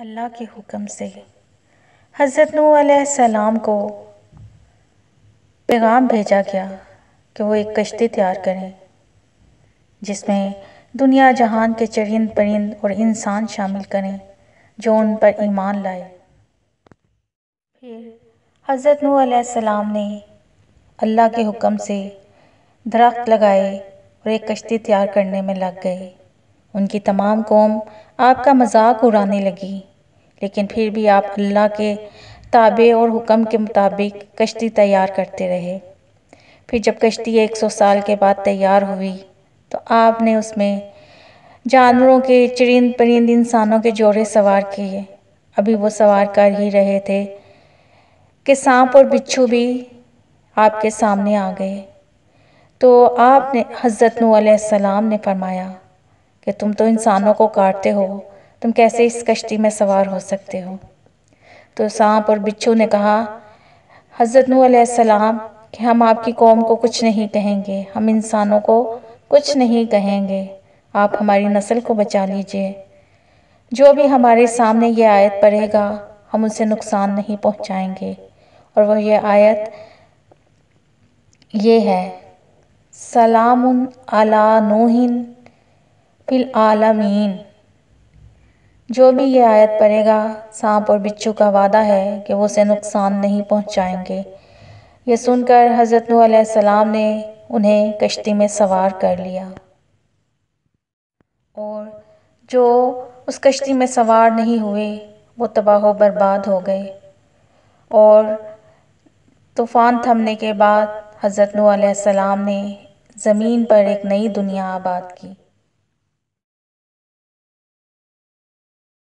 अल्लाह के हुक्म से हज़रत नू सलाम को पैगाम भेजा गया कि वो एक कश्ती तैयार करें जिसमें दुनिया जहान के चरिंद परिंद और इंसान शामिल करें जो उन पर ईमान लाए फिर हज़रत नू सलाम ने अल्लाह के हुक्म से दरख्त लगाए और एक कश्ती तैयार करने में लग गए उनकी तमाम कौम आपका मजाक उड़ाने लगी लेकिन फिर भी आप अल्लाह के ताबे और हुक्म के मुताबिक कश्ती तैयार करते रहे फिर जब कश्ती एक सौ साल के बाद तैयार हुई तो आपने उसमें जानवरों के चरिंद परिंद इंसानों के जोड़े सवार किए अभी वो सवार कर ही रहे थे कि सांप और बिच्छू भी आपके सामने आ गए तो आपने हज़रत नूसम ने फरमाया कि तुम तो इंसानों को काटते हो तुम कैसे इस कश्ती में सवार हो सकते हो तो सांप और बिच्छू ने कहा हज़रत नूसम कि हम आपकी कौम को कुछ नहीं कहेंगे हम इंसानों को कुछ नहीं कहेंगे आप हमारी नस्ल को बचा लीजिए जो भी हमारे सामने ये आयत पढ़ेगा हम उसे नुकसान नहीं पहुंचाएंगे और वह यह आयत ये है सलाम अला नूहिन फिल आलमीन जो भी ये आयत पढ़ेगा सांप और बिच्छू का वादा है कि वो उसे नुकसान नहीं पहुंचाएंगे ये सुनकर हज़रत नूसम ने उन्हें कश्ती में सवार कर लिया और जो उस कश्ती में सवार नहीं हुए वो तबाह बर्बाद हो गए और तूफ़ान थमने के बाद हज़रत नूसम ने ज़मीन पर एक नई दुनिया आबाद की